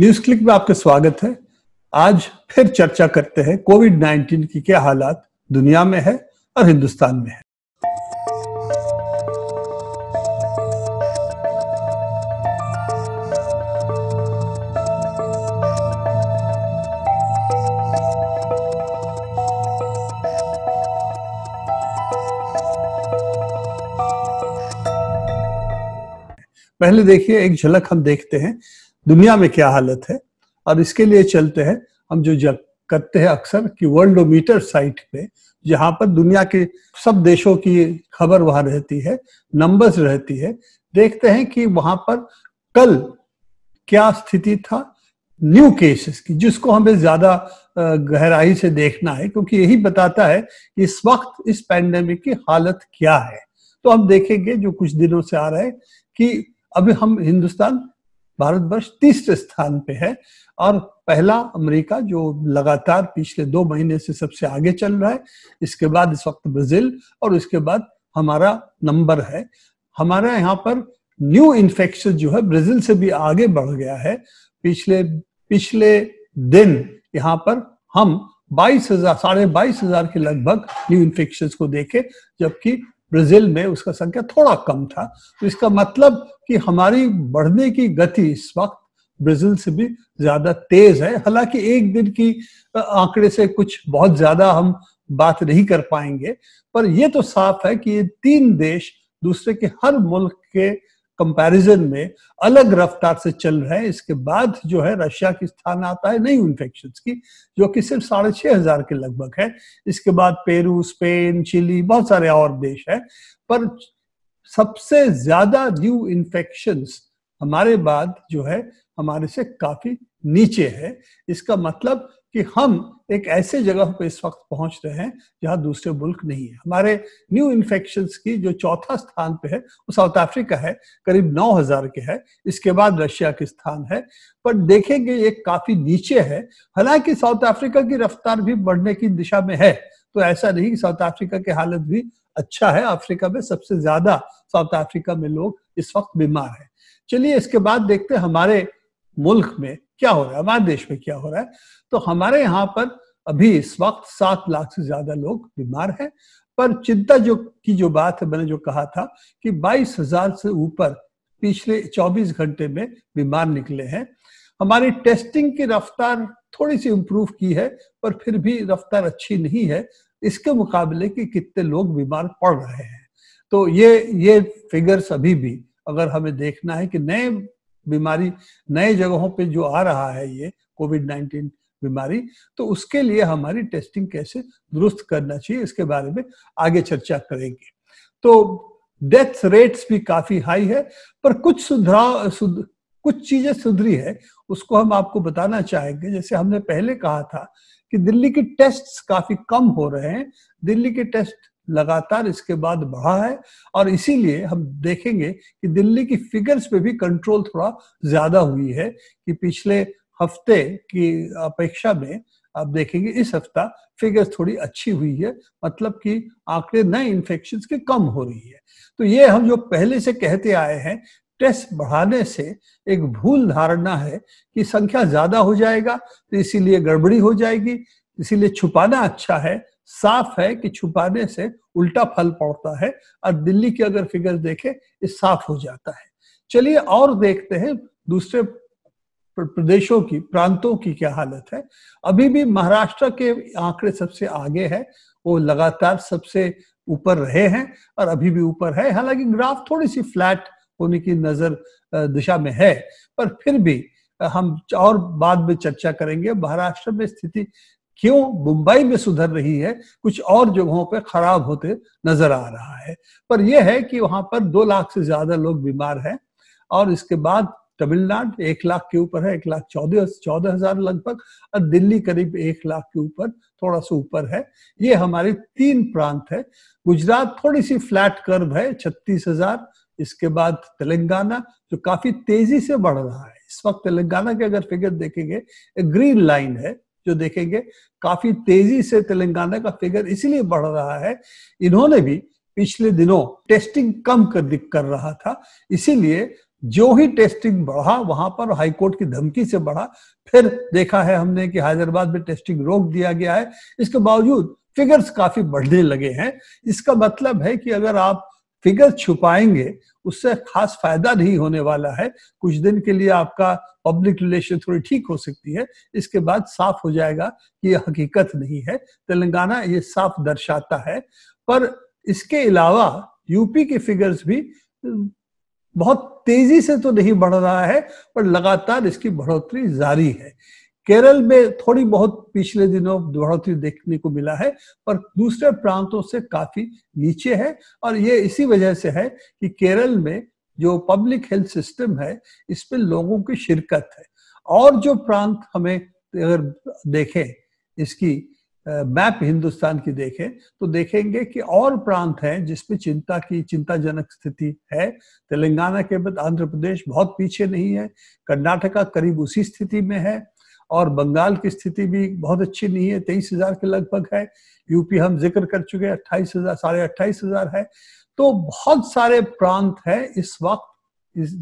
News click में आपका स्वागत है आज फिर चर्चा करते हैं कोविड 19 की क्या हालात दुनिया में है और हिंदुस्तान में है पहले देखिए एक झलक हम देखते हैं दुनिया में क्या हालत है और इसके लिए चलते हैं हम जो करते हैं अक्सर कि वर्ल्डोमीटर साइट पे जहाँ पर दुनिया के सब देशों की खबर वहां रहती है नंबर्स रहती है देखते हैं कि वहां पर कल क्या स्थिति था न्यू केसेस की जिसको हमें ज्यादा गहराई से देखना है क्योंकि यही बताता है कि इस वक्त इस पैंडेमिक की हालत क्या है तो हम देखेंगे जो कुछ दिनों से आ रहा है कि अभी हम हिंदुस्तान भारतवर्ष तीसरे स्थान पे है और पहला अमेरिका जो लगातार पिछले दो महीने से सबसे आगे चल रहा है इसके बाद इस वक्त ब्राजील और उसके बाद हमारा नंबर है हमारा यहाँ पर न्यू इन्फेक्शन जो है ब्राजील से भी आगे बढ़ गया है पिछले पिछले दिन यहाँ पर हम बाईस हजार साढ़े बाईस हजार के लगभग न्यू इन्फेक्शन को देखे जबकि ब्राजील में उसका संख्या थोड़ा कम था तो इसका मतलब कि हमारी बढ़ने की गति इस वक्त ब्राजील से भी ज्यादा तेज है हालांकि एक दिन की आंकड़े से कुछ बहुत ज्यादा हम बात नहीं कर पाएंगे पर यह तो साफ है कि ये तीन देश दूसरे के हर मुल्क के कंपैरिजन में अलग रफ्तार से चल रहे हैं इसके बाद जो है रशिया की स्थान आता है नई इन्फेक्शन की जो कि सिर्फ साढ़े छह हजार के लगभग है इसके बाद पेरू स्पेन चिली बहुत सारे और देश हैं पर सबसे ज्यादा न्यू इन्फेक्शन हमारे बाद जो है हमारे से काफी नीचे है इसका मतलब कि हम एक ऐसे जगह पर इस वक्त पहुंच रहे हैं जहां दूसरे मुल्क नहीं है हमारे न्यू इन्फेक्शन की जो चौथा स्थान पे है वो साउथ अफ्रीका है करीब 9000 के है इसके बाद रशिया के स्थान है पर देखेंगे ये काफी नीचे है हालांकि साउथ अफ्रीका की रफ्तार भी बढ़ने की दिशा में है तो ऐसा नहीं कि साउथ अफ्रीका की हालत भी अच्छा है अफ्रीका में सबसे ज्यादा साउथ अफ्रीका में लोग इस वक्त बीमार है चलिए इसके बाद देखते हैं हमारे मुल्क में क्या हो रहा है हमारे देश में क्या हो रहा है तो हमारे यहाँ पर अभी इस वक्त सात लाख से ज्यादा लोग बीमार हैं पर चिंता जो की जो बात है मैंने जो कहा था कि बाईस हजार से ऊपर पिछले 24 घंटे में बीमार निकले हैं हमारी टेस्टिंग की रफ्तार थोड़ी सी इम्प्रूव की है पर फिर भी रफ्तार अच्छी नहीं है इसके मुकाबले कि कितने लोग बीमार पड़ रहे हैं तो ये ये फिगर्स अभी भी अगर हमें देखना है कि नए बीमारी नए जगहों पे जो आ रहा है ये कोविड नाइन्टीन बीमारी तो उसके लिए हमारी टेस्टिंग कैसे दुरुस्त करना चाहिए इसके बारे में आगे चर्चा करेंगे तो डेथ रेट्स भी काफी हाई है पर कुछ सुधराव सुध, कुछ चीजें सुधरी है उसको हम आपको बताना चाहेंगे जैसे हमने पहले कहा था कि दिल्ली के टेस्ट काफी कम हो रहे हैं दिल्ली के टेस्ट लगातार इसके बाद बढ़ा है और इसीलिए हम देखेंगे कि दिल्ली की फिगर्स पे भी कंट्रोल थोड़ा ज्यादा हुई है कि पिछले हफ्ते की अपेक्षा में आप देखेंगे इस हफ्ता फिगर्स थोड़ी अच्छी हुई है मतलब कि आंकड़े नए इन्फेक्शन के कम हो रही है तो ये हम जो पहले से कहते आए हैं टेस्ट बढ़ाने से एक भूल धारणा है कि संख्या ज्यादा हो जाएगा तो इसीलिए गड़बड़ी हो जाएगी इसीलिए छुपाना अच्छा है साफ है कि छुपाने से उल्टा फल पड़ता है और दिल्ली की अगर फिगर देखें ये साफ हो जाता है चलिए और देखते हैं दूसरे प्रदेशों की प्रांतों की क्या हालत है अभी भी महाराष्ट्र के आंकड़े सबसे आगे है वो लगातार सबसे ऊपर रहे हैं और अभी भी ऊपर है हालांकि ग्राफ थोड़ी सी फ्लैट होने की नजर दिशा में है पर फिर भी हम और बाद में चर्चा करेंगे महाराष्ट्र में स्थिति क्यों मुंबई में सुधर रही है कुछ और जगहों पर खराब होते नजर आ रहा है पर यह है कि वहां पर दो लाख से ज्यादा लोग बीमार हैं और इसके बाद तमिलनाडु एक लाख के ऊपर है एक लाख चौदह चौदह हजार लगभग और दिल्ली करीब एक लाख के ऊपर थोड़ा सा ऊपर है ये हमारे तीन प्रांत है गुजरात थोड़ी सी फ्लैट कर्व है छत्तीस हजार इसके बाद तेलंगाना जो काफी तेजी से बढ़ रहा है इस वक्त तेलंगाना के अगर फिगर देखेंगे ग्रीन लाइन है जो देखेंगे काफी तेजी से तेलंगाना का फिगर इसीलिए बढ़ रहा है इन्होंने भी पिछले दिनों टेस्टिंग कम कर कर रहा था इसीलिए जो ही टेस्टिंग बढ़ा वहां पर हाईकोर्ट की धमकी से बढ़ा फिर देखा है हमने कि हैदराबाद में टेस्टिंग रोक दिया गया है इसके बावजूद फिगर्स काफी बढ़ने लगे हैं इसका मतलब है कि अगर आप फिगर छुपाएंगे उससे खास फायदा नहीं होने वाला है कुछ दिन के लिए आपका पब्लिक रिलेशन थोड़ी ठीक हो सकती है इसके बाद साफ हो जाएगा कि यह हकीकत नहीं है तेलंगाना ये साफ दर्शाता है पर इसके अलावा यूपी के फिगर्स भी बहुत तेजी से तो नहीं बढ़ रहा है पर लगातार इसकी बढ़ोतरी जारी है केरल में थोड़ी बहुत पिछले दिनों बढ़ोतरी देखने को मिला है पर दूसरे प्रांतों से काफी नीचे है और ये इसी वजह से है कि केरल में जो पब्लिक हेल्थ सिस्टम है इसमें लोगों की शिरकत है और जो प्रांत हमें अगर देखें इसकी मैप हिंदुस्तान की देखें तो देखेंगे कि और प्रांत हैं जिसपे चिंता की चिंताजनक स्थिति है तेलंगाना के बाद आंध्र प्रदेश बहुत पीछे नहीं है कर्नाटका करीब उसी स्थिति में है और बंगाल की स्थिति भी बहुत अच्छी नहीं है तेईस हजार के लगभग है यूपी हम जिक्र कर चुके हैं अट्ठाईस हजार साढ़े अट्ठाईस हजार है तो बहुत सारे प्रांत है इस वक्त इस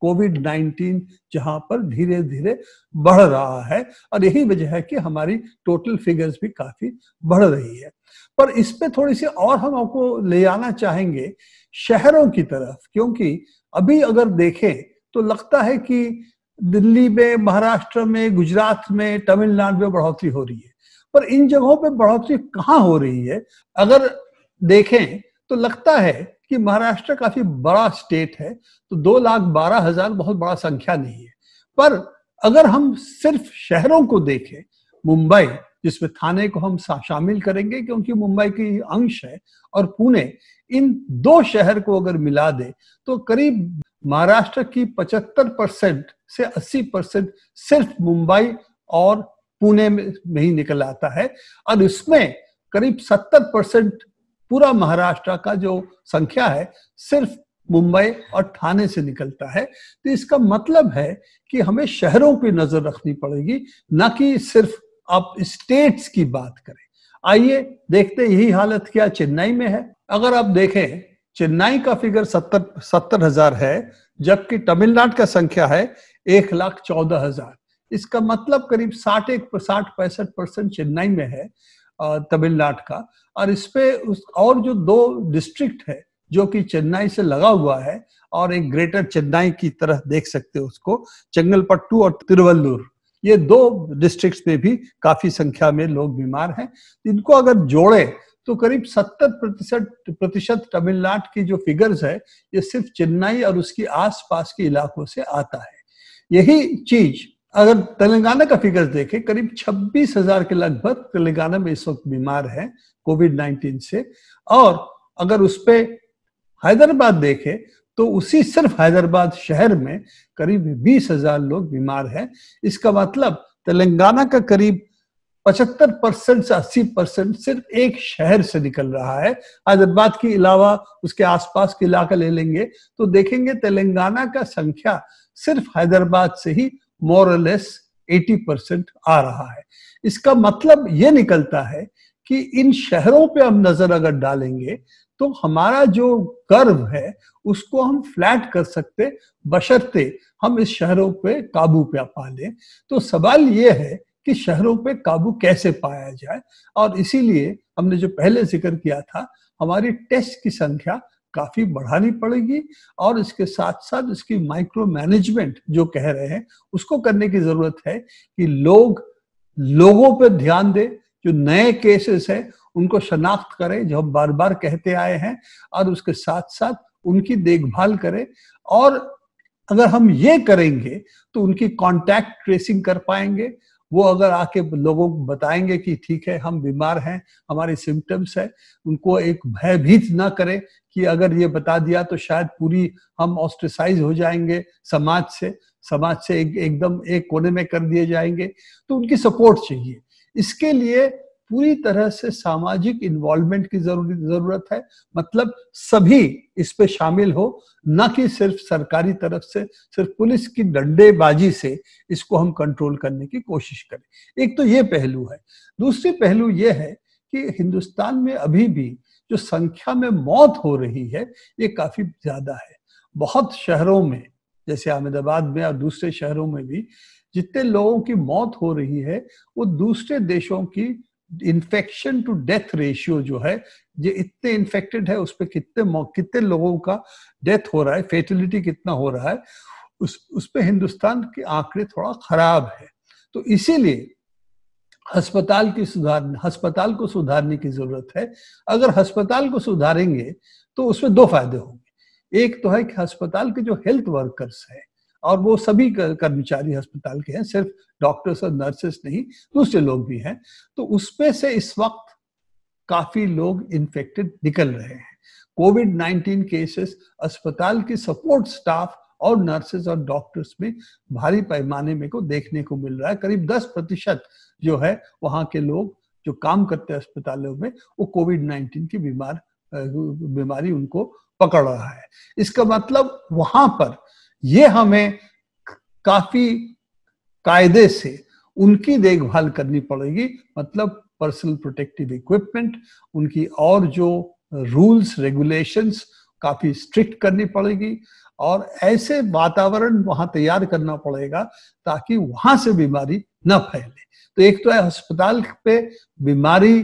कोविड नाइन्टीन जहां पर धीरे धीरे बढ़ रहा है और यही वजह है कि हमारी टोटल फिगर्स भी काफी बढ़ रही है पर इस पे थोड़ी सी और हम आपको ले आना चाहेंगे शहरों की तरफ क्योंकि अभी अगर देखें तो लगता है कि दिल्ली में महाराष्ट्र में गुजरात में तमिलनाडु में बढ़ोतरी हो रही है पर इन जगहों पे बढ़ोतरी कहाँ हो रही है अगर देखें तो लगता है कि महाराष्ट्र काफी बड़ा स्टेट है तो दो लाख बारह हजार बहुत बड़ा संख्या नहीं है पर अगर हम सिर्फ शहरों को देखें मुंबई जिसमें थाने को हम शामिल करेंगे क्योंकि मुंबई की अंश है और पुणे इन दो शहर को अगर मिला दे तो करीब महाराष्ट्र की 75 परसेंट से 80 परसेंट सिर्फ मुंबई और पुणे में, ही निकल आता है और इसमें करीब 70 परसेंट पूरा महाराष्ट्र का जो संख्या है सिर्फ मुंबई और ठाणे से निकलता है तो इसका मतलब है कि हमें शहरों पर नजर रखनी पड़ेगी ना कि सिर्फ आप स्टेट्स की बात करें आइए देखते यही हालत क्या चेन्नई में है अगर आप देखें चेन्नई का फिगर सत्तर सत्तर हजार है जबकि तमिलनाडु का संख्या है एक लाख चौदह हजार इसका मतलब करीब साठ एक साठ पैंसठ परसेंट चेन्नई में है तमिलनाडु का और इस पे उस और जो दो डिस्ट्रिक्ट है जो कि चेन्नई से लगा हुआ है और एक ग्रेटर चेन्नई की तरह देख सकते हो उसको चंगलपट्टू और तिरुवल्लूर ये दो डिस्ट्रिक्ट्स में भी काफी संख्या में लोग बीमार हैं इनको अगर जोड़े तो करीब 70 प्रतिशत प्रतिशत तमिलनाडु की जो फिगर्स है ये सिर्फ चेन्नई और उसकी आसपास के इलाकों से आता है यही चीज अगर तेलंगाना का फिगर्स देखें करीब छब्बीस हजार के लगभग तेलंगाना में इस वक्त बीमार है कोविड 19 से और अगर उस पर हैदराबाद देखे तो उसी सिर्फ हैदराबाद शहर में करीब बीस हजार लोग बीमार हैं इसका मतलब तेलंगाना का करीब पचहत्तर परसेंट से अस्सी परसेंट सिर्फ एक शहर से निकल रहा है हैदराबाद के अलावा उसके आसपास के इलाका ले लेंगे तो देखेंगे तेलंगाना का संख्या सिर्फ हैदराबाद से ही मोरलेस एटी परसेंट आ रहा है इसका मतलब ये निकलता है कि इन शहरों पे हम नजर अगर डालेंगे तो हमारा जो कर्व है उसको हम फ्लैट कर सकते बशर्ते हम इस शहरों पे काबू पे पा लें तो सवाल ये है कि शहरों पे काबू कैसे पाया जाए और इसीलिए हमने जो पहले जिक्र किया था हमारी टेस्ट की संख्या काफी बढ़ानी पड़ेगी और इसके साथ साथ इसकी माइक्रो मैनेजमेंट जो कह रहे हैं उसको करने की जरूरत है कि लोग लोगों पर ध्यान दे जो नए केसेस हैं उनको शनाख्त करें जो हम बार बार कहते आए हैं और उसके साथ साथ उनकी देखभाल करें और अगर हम ये करेंगे तो उनकी कांटेक्ट ट्रेसिंग कर पाएंगे वो अगर आके लोगों को बताएंगे कि ठीक है हम बीमार हैं हमारे सिम्टम्स है उनको एक भयभीत ना करें कि अगर ये बता दिया तो शायद पूरी हम ऑस्ट्रिसाइज हो जाएंगे समाज से समाज से एक एकदम एक कोने में कर दिए जाएंगे तो उनकी सपोर्ट चाहिए इसके लिए पूरी तरह से सामाजिक इन्वॉल्वमेंट की जरूरत है मतलब सभी इस पे शामिल हो ना कि सिर्फ सरकारी तरफ से सिर्फ पुलिस की डंडेबाजी से इसको हम कंट्रोल करने की कोशिश करें एक तो ये पहलू है दूसरी पहलू ये है कि हिंदुस्तान में अभी भी जो संख्या में मौत हो रही है ये काफी ज्यादा है बहुत शहरों में जैसे अहमदाबाद में और दूसरे शहरों में भी जितने लोगों की मौत हो रही है वो दूसरे देशों की इन्फेक्शन टू डेथ रेशियो जो है ये इतने इन्फेक्टेड है उस पर कितने कितने लोगों का डेथ हो रहा है फेटिलिटी कितना हो रहा है उस उस पर हिंदुस्तान के आंकड़े थोड़ा खराब है तो इसीलिए अस्पताल की सुधार अस्पताल को सुधारने की जरूरत है अगर अस्पताल को सुधारेंगे तो उसमें दो फायदे होंगे एक तो है कि अस्पताल के जो हेल्थ वर्कर्स हैं और वो सभी कर्मचारी अस्पताल के हैं सिर्फ डॉक्टर्स और नर्सेस नहीं दूसरे लोग भी हैं तो उसमें से इस वक्त काफी लोग इन्फेक्टेड निकल रहे हैं कोविड नाइन्टीन केसेस अस्पताल के सपोर्ट स्टाफ और नर्सेस और डॉक्टर्स में भारी पैमाने में को देखने को मिल रहा है करीब 10 प्रतिशत जो है वहां के लोग जो काम करते हैं अस्पतालों में वो कोविड नाइन्टीन की बीमार बीमारी उनको पकड़ रहा है इसका मतलब वहां पर ये हमें काफी कायदे से उनकी देखभाल करनी पड़ेगी मतलब पर्सनल प्रोटेक्टिव इक्विपमेंट उनकी और जो रूल्स रेगुलेशंस काफी स्ट्रिक्ट करनी पड़ेगी और ऐसे वातावरण वहां तैयार करना पड़ेगा ताकि वहां से बीमारी न फैले तो एक तो है अस्पताल पे बीमारी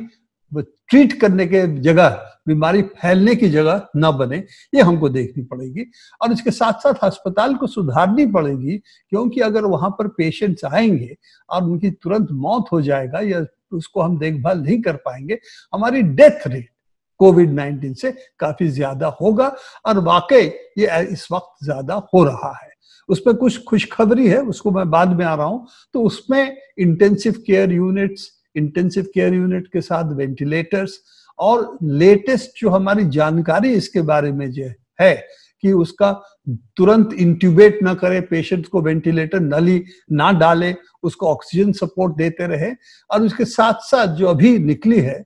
ट्रीट करने के जगह बीमारी फैलने की जगह न बने ये हमको देखनी पड़ेगी और इसके साथ साथ अस्पताल को सुधारनी पड़ेगी क्योंकि अगर वहां पर पेशेंट्स आएंगे और उनकी तुरंत मौत हो जाएगा या उसको हम देखभाल नहीं कर पाएंगे हमारी डेथ रेट कोविड नाइन्टीन से काफी ज्यादा होगा और वाकई ये इस वक्त ज्यादा हो रहा है उसमें कुछ खुशखबरी है उसको मैं बाद में आ रहा हूं तो उसमें intensive care units intensive care unit के साथ वेंटिलेटर्स और लेटेस्ट जो हमारी जानकारी इसके बारे में जो है कि उसका तुरंत इंट्यूबेट ना करे पेशेंट को वेंटिलेटर नली ना डाले उसको ऑक्सीजन सपोर्ट देते रहे और उसके साथ साथ जो अभी निकली है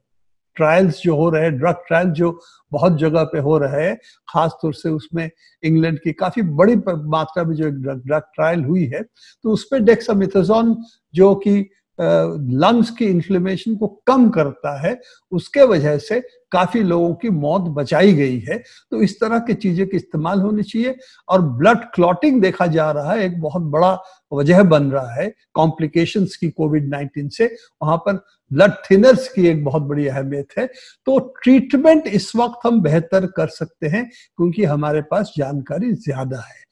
ट्रायल्स जो हो रहे हैं ड्रग ट्रायल जो बहुत जगह पे हो रहे हैं खासतौर से उसमें इंग्लैंड की काफी बड़ी मात्रा में जो ड्रग ड्रग ट्रायल हुई है तो उसमें डेक्सामिथोजोन जो कि लंग्स की इन्फ्लेमेशन को कम करता है उसके वजह से काफी लोगों की मौत बचाई गई है तो इस तरह की चीजें के इस्तेमाल होनी चाहिए और ब्लड क्लॉटिंग देखा जा रहा है एक बहुत बड़ा वजह बन रहा है कॉम्प्लिकेशंस की कोविड नाइन्टीन से वहां पर ब्लड थिनर्स की एक बहुत बड़ी अहमियत है तो ट्रीटमेंट इस वक्त हम बेहतर कर सकते हैं क्योंकि हमारे पास जानकारी ज्यादा है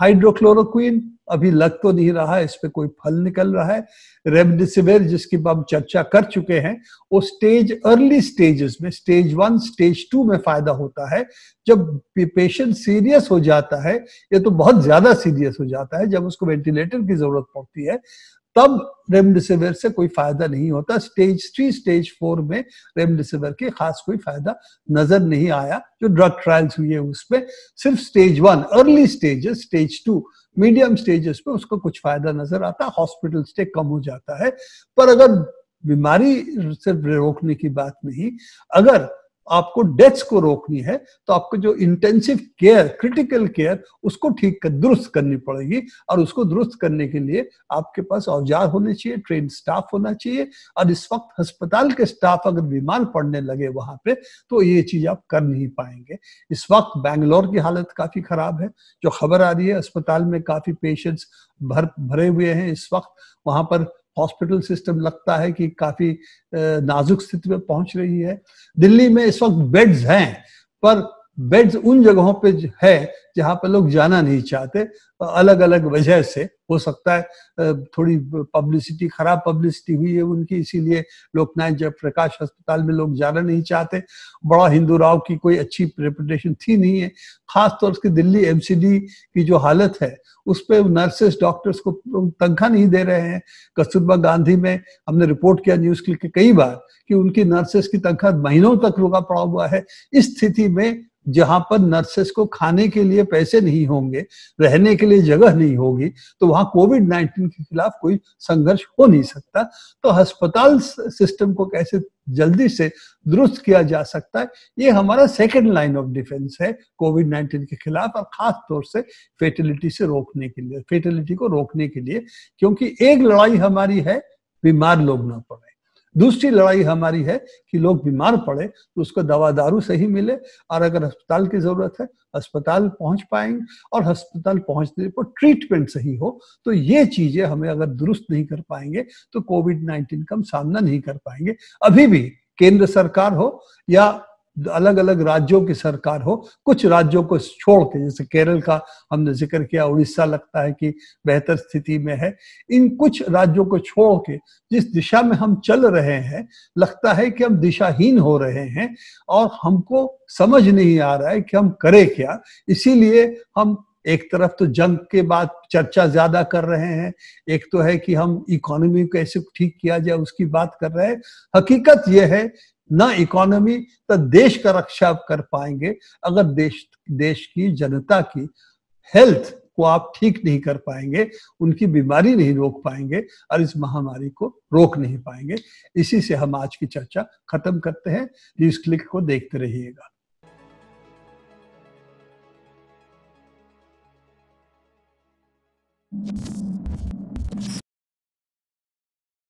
हाइड्रोक्लोरोक्वीन अभी लग तो नहीं रहा है इस पर कोई फल निकल रहा है रेमडेसिविर जिसकी हम चर्चा कर चुके हैं वो स्टेज अर्ली स्टेजेस में स्टेज वन स्टेज टू में फायदा होता है जब पेशेंट सीरियस हो जाता है ये तो बहुत ज्यादा सीरियस हो जाता है जब उसको वेंटिलेटर की जरूरत पड़ती है तब रेमडेसिविर से कोई फायदा नहीं होता स्टेज थ्री स्टेज फोर में रेमडेसिविर के खास कोई फायदा नजर नहीं आया जो ड्रग ट्रायल्स हुए उसमें सिर्फ stage one early stages stage two medium stages पे उसका कुछ फायदा नजर आता हॉस्पिटल स्टे कम हो जाता है पर अगर बीमारी सिर्फ रोकने की बात नहीं अगर आपको डेथ्स को रोकनी है तो आपको जो इंटेंसिव केयर क्रिटिकल केयर उसको ठीक कर दुरुस्त करनी पड़ेगी और उसको दुरुस्त करने के लिए आपके पास औजार होने चाहिए ट्रेन स्टाफ होना चाहिए और इस वक्त अस्पताल के स्टाफ अगर बीमार पड़ने लगे वहां पे तो ये चीज आप कर नहीं पाएंगे इस वक्त बैंगलोर की हालत काफी खराब है जो खबर आ रही है अस्पताल में काफी पेशेंट्स भर भरे हुए हैं इस वक्त वहां पर हॉस्पिटल सिस्टम लगता है कि काफी नाजुक स्थिति में पहुंच रही है दिल्ली में इस वक्त बेड्स हैं पर बेड्स उन जगहों पे है जहां पर लोग जाना नहीं चाहते अलग अलग वजह से हो सकता है थोड़ी पब्लिसिटी खराब पब्लिसिटी हुई है उनकी इसीलिए लोकनायक जयप्रकाश अस्पताल में लोग जाना नहीं चाहते बड़ा हिंदू राव की कोई अच्छी रेपुटेशन थी नहीं है खासतौर से दिल्ली एमसीडी की जो हालत है उस पर नर्सेस डॉक्टर्स को तनख्वाह नहीं दे रहे हैं कस्तूरबा गांधी में हमने रिपोर्ट किया न्यूज क्लिक कई बार कि उनकी नर्सेस की तनख्वाह महीनों तक रुका पड़ा हुआ है इस स्थिति में जहां पर नर्सेस को खाने के लिए पैसे नहीं होंगे रहने के लिए जगह नहीं होगी तो वहां कोविड नाइन्टीन के खिलाफ कोई संघर्ष हो नहीं सकता तो अस्पताल सिस्टम को कैसे जल्दी से दुरुस्त किया जा सकता है ये हमारा सेकेंड लाइन ऑफ डिफेंस है कोविड नाइन्टीन के खिलाफ और खास तौर से फेटिलिटी से रोकने के लिए फेटिलिटी को रोकने के लिए क्योंकि एक लड़ाई हमारी है बीमार लोग ना पड़े दूसरी लड़ाई हमारी है कि लोग बीमार पड़े तो उसको दवा दारू सही मिले और अगर अस्पताल की जरूरत है अस्पताल पहुंच पाएंगे और अस्पताल पहुंचने पर ट्रीटमेंट सही हो तो ये चीजें हमें अगर दुरुस्त नहीं कर पाएंगे तो कोविड नाइन्टीन का हम सामना नहीं कर पाएंगे अभी भी केंद्र सरकार हो या अलग अलग राज्यों की सरकार हो कुछ राज्यों को छोड़ के जैसे केरल का हमने जिक्र किया उड़ीसा लगता है कि बेहतर स्थिति में है इन कुछ राज्यों को छोड़ के जिस दिशा में हम चल रहे हैं लगता है कि हम दिशाहीन हो रहे हैं और हमको समझ नहीं आ रहा है कि हम करें क्या इसीलिए हम एक तरफ तो जंग के बाद चर्चा ज्यादा कर रहे हैं एक तो है कि हम इकोनॉमी कैसे ठीक किया जाए उसकी बात कर रहे हैं हकीकत यह है ना इकोनॉमी तो देश का रक्षा आप कर पाएंगे अगर देश देश की जनता की हेल्थ को आप ठीक नहीं कर पाएंगे उनकी बीमारी नहीं रोक पाएंगे और इस महामारी को रोक नहीं पाएंगे इसी से हम आज की चर्चा खत्म करते हैं न्यूज क्लिक को देखते रहिएगा Thank you.